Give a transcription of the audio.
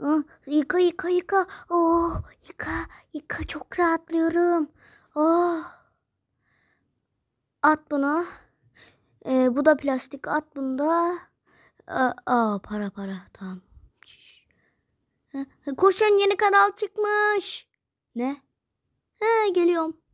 Oh, yıka yıka yıka. Oh, yıka yıka çok rahatlıyorum. Oh. At bunu. Ee, bu da plastik. At bunda da. Aa, aa para para tamam. Koşan yeni kanal çıkmış. Ne? He geliyorum.